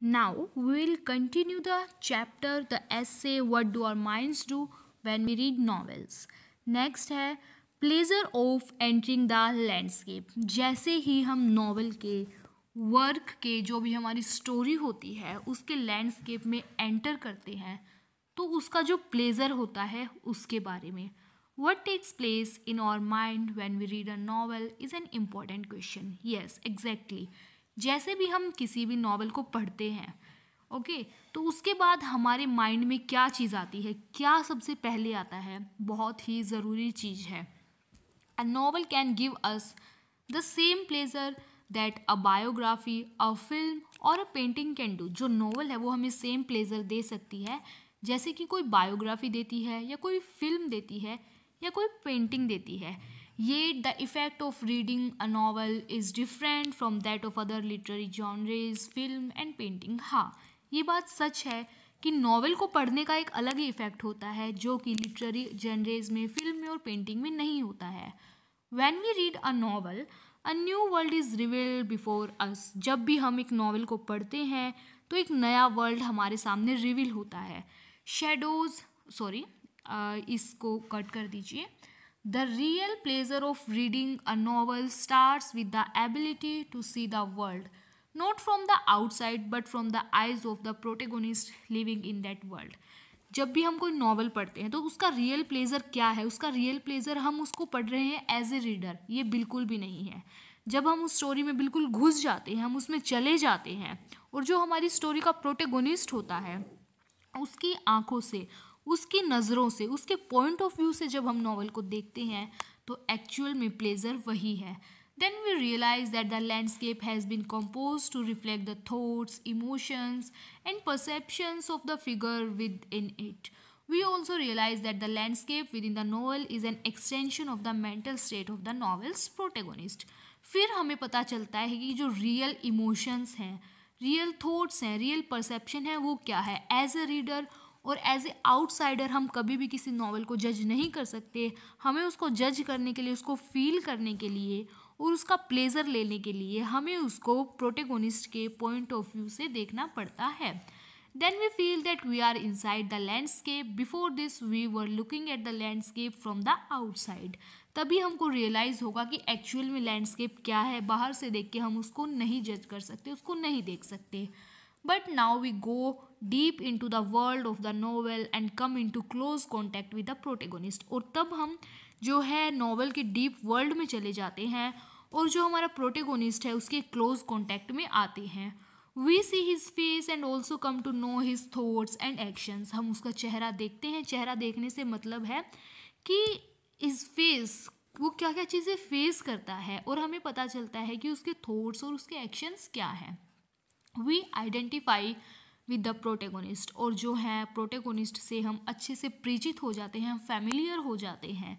Now we will continue the chapter, the essay, what do our minds do when we read novels. Next है pleasure of entering the landscape जैसे ही हम novel के work के जो भी हमारी स्टोरी होती है उसके लैंडस्केप में एंटर करते हैं तो उसका जो प्लेजर होता है उसके बारे में what takes place in our mind when we read a novel is an important question yes exactly जैसे भी हम किसी भी नावल को पढ़ते हैं ओके तो उसके बाद हमारे माइंड में क्या चीज़ आती है क्या सबसे पहले आता है बहुत ही ज़रूरी चीज़ है a novel can give us the same pleasure that a biography a film or a painting can do जो नॉवल है वो हमें सेम प्लेजर दे सकती है जैसे कि कोई बायोग्राफी देती है या कोई फिल्म देती है या कोई पेंटिंग देती है Yet the effect of reading a novel is different from that of other literary genres, film and painting. हाँ ये बात सच है कि नावल को पढ़ने का एक अलग ही इफेक्ट होता है जो कि लिटरेरी जनरेज में फिल्म में और पेंटिंग में नहीं होता है when we read a novel a new world is reveal before us जब भी हम एक नावल को पढ़ते हैं तो एक नया वर्ल्ड हमारे सामने रिवील होता है शेडोज़ सॉरी इसको कट कर दीजिए the real pleasure of reading a novel start with the ability to see the world not from the outside but from the eyes of the protagonist living in that world जब भी हम कोई novel पढ़ते हैं तो उसका real pleasure क्या है उसका रियल प्लेजर हम उसको पढ़ रहे हैं एज ए रीडर ये बिल्कुल भी नहीं है जब हम उस स्टोरी में बिल्कुल घुस जाते हैं हम उसमें चले जाते हैं और जो हमारी स्टोरी का प्रोटेगोनिस्ट होता है उसकी आंखों से उसकी नज़रों से उसके पॉइंट ऑफ व्यू से जब हम नॉवल को देखते हैं तो एक्चुअल में प्लेजर वही है then we realise that the landscape has been compose to reflect the thoughts emotions and perceptions of the figure within it we also realise that the landscape within the novel is an extension of the mental state of the novel's protagonist फिर हमें पता चलता है कि जो real emotions हैं real thoughts हैं real perception है वो क्या है एज अ रीडर और एज ए आउटसाइडर हम कभी भी किसी नावल को जज नहीं कर सकते हमें उसको जज करने के लिए उसको फील करने के लिए और उसका प्लेजर लेने के लिए हमें उसको प्रोटेगोनिस्ट के पॉइंट ऑफ व्यू से देखना पड़ता है then we feel that we are inside the landscape before this we were looking at the landscape from the outside तभी हमको रियलाइज़ होगा कि एक्चुअल में लैंडस्केप क्या है बाहर से देख के हम उसको नहीं जज कर सकते उसको नहीं देख सकते But now we go deep into the world of the novel and come into close contact with the protagonist और तब हम जो है नॉवल के डीप वर्ल्ड में चले जाते हैं और जो हमारा प्रोटेगोनिस्ट है उसके क्लोज कॉन्टैक्ट में आते हैं we see his face and also come to know his thoughts and actions हम उसका चेहरा देखते हैं चेहरा देखने से मतलब है कि हिज फेस वो क्या क्या चीज़ें फेस करता है और हमें पता चलता है कि उसके थॉट्स और उसके एक्शंस क्या हैं we identify with the protagonist और जो है प्रोटेगोनिस्ट से हम अच्छे से परिचित हो जाते हैं फैमिलियर हो जाते हैं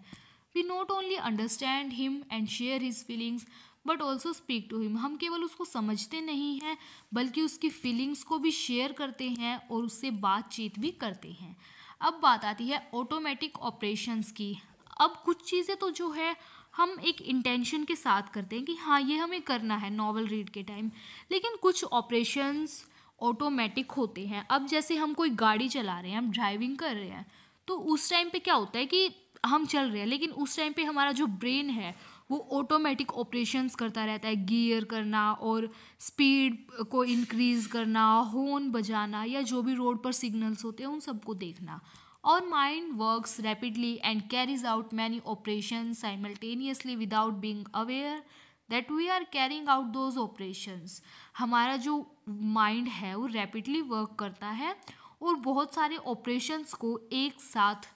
we not only understand him and share his feelings but also speak to him हम केवल उसको समझते नहीं हैं बल्कि उसकी फीलिंग्स को भी शेयर करते हैं और उससे बातचीत भी करते हैं अब बात आती है ऑटोमेटिक ऑपरेशंस की अब कुछ चीज़ें तो जो है हम एक इंटेंशन के साथ करते हैं कि हाँ ये हमें करना है नॉवल रीड के टाइम लेकिन कुछ ऑपरेशंस ऑटोमेटिक होते हैं अब जैसे हम कोई गाड़ी चला रहे हैं हम ड्राइविंग कर रहे हैं तो उस टाइम पे क्या होता है कि हम चल रहे हैं लेकिन उस टाइम पे हमारा जो ब्रेन है वो ऑटोमेटिक ऑपरेशंस करता रहता है गियर करना और स्पीड को इंक्रीज़ करना हॉर्न बजाना या जो भी रोड पर सिग्नल्स होते हैं उन सबको देखना Our mind works rapidly and carries out many operations simultaneously without being aware that we are carrying out those operations. हमारा जो mind है वो rapidly work करता है और बहुत सारे operations को एक साथ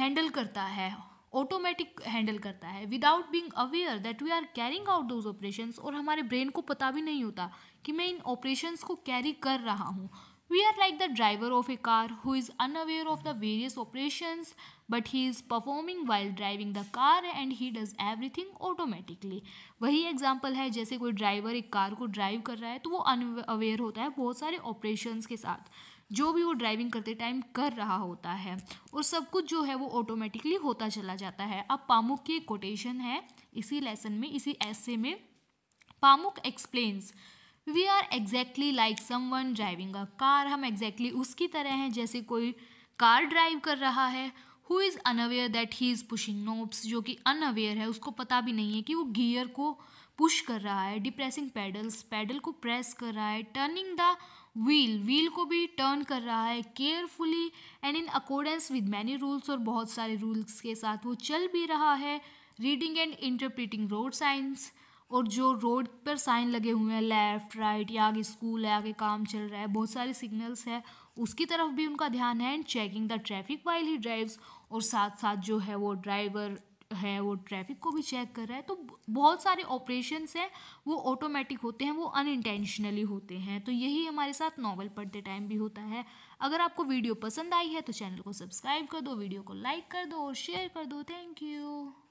handle करता है ऑटोमेटिक हैंडल करता है without being aware that we are carrying out those operations और हमारे ब्रेन को पता भी नहीं होता कि मैं इन ऑपरेशंस को कैरी कर रहा हूँ We are like the driver of a car who is unaware of the various operations but he is performing while driving the car and he does everything automatically. वही एग्जाम्पल है जैसे कोई driver एक car को drive कर रहा है तो वो अनअवेयर होता है बहुत सारे ऑपरेशंस के साथ जो भी वो ड्राइविंग करते टाइम कर रहा होता है और सब कुछ जो है वो ऑटोमेटिकली होता चला जाता है अब पामुक की कोटेशन है इसी लेसन में इसी ऐसे में Pamuk explains we are exactly like someone driving a car हम एग्जैक्टली exactly उसकी तरह हैं जैसे कोई कार ड्राइव कर रहा है who is unaware that he is pushing knobs जो कि अनअवेयर है उसको पता भी नहीं है कि वो गियर को पुश कर रहा है डिप्रेसिंग पैडल्स पैडल को प्रेस कर रहा है टर्निंग द व्हील व्हील को भी टर्न कर रहा है carefully and in accordance with many rules और बहुत सारे रूल्स के साथ वो चल भी रहा है reading and interpreting road signs और जो रोड पर साइन लगे हुए हैं लेफ्ट राइट या आगे स्कूल है आगे काम चल रहा है बहुत सारे सिग्नल्स है उसकी तरफ भी उनका ध्यान है and checking the traffic while he drives और साथ साथ जो है वो ड्राइवर है वो ट्रैफिक को भी चेक कर रहा है तो बहुत सारे ऑपरेशंस हैं वो ऑटोमेटिक होते हैं वो अनइंटेंशनली होते हैं तो यही हमारे साथ नॉवल पढ़ते टाइम भी होता है अगर आपको वीडियो पसंद आई है तो चैनल को सब्सक्राइब कर दो वीडियो को लाइक कर दो और शेयर कर दो थैंक यू